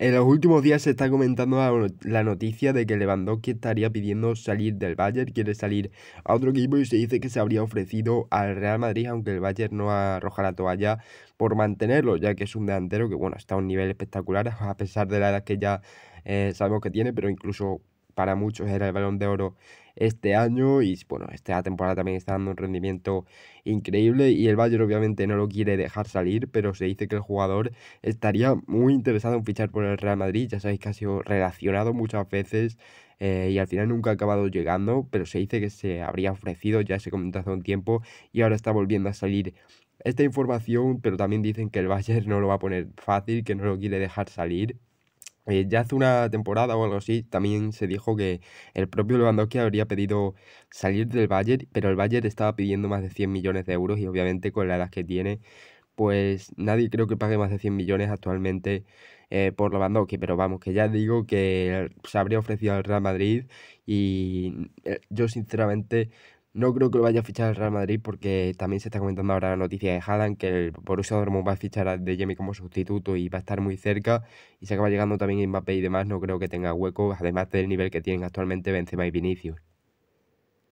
En los últimos días se está comentando la, noticia de que Lewandowski estaría pidiendo salir del Bayern, quiere salir a otro equipo y se dice que se habría ofrecido al Real Madrid, aunque el Bayern no arroja la toalla por mantenerlo, ya que es un delantero que, bueno, está a un nivel espectacular, a pesar de la edad que ya eh, sabemos que tiene, pero incluso para muchos era el balón de oro este año y bueno, esta temporada también está dando un rendimiento increíble y el Bayern obviamente no lo quiere dejar salir, pero se dice que el jugador estaría muy interesado en fichar por el Real Madrid, ya sabéis que ha sido relacionado muchas veces eh, y al final nunca ha acabado llegando, pero se dice que se habría ofrecido, ya se comentó hace un tiempo y ahora está volviendo a salir esta información, pero también dicen que el Bayern no lo va a poner fácil, que no lo quiere dejar salir eh, ya hace una temporada o algo así, también se dijo que el propio Lewandowski habría pedido salir del Bayern, pero el Bayern estaba pidiendo más de 100 millones de euros y obviamente con la edad que tiene, pues nadie creo que pague más de 100 millones actualmente eh, por Lewandowski, pero vamos, que ya digo que se habría ofrecido al Real Madrid y eh, yo sinceramente no creo que lo vaya a fichar el Real Madrid porque también se está comentando ahora la noticia de Haaland que el Borussia Dortmund va a fichar a De Jemi como sustituto y va a estar muy cerca y se acaba llegando también Mbappé y demás, no creo que tenga hueco, además del nivel que tienen actualmente Benzema y Vinicius.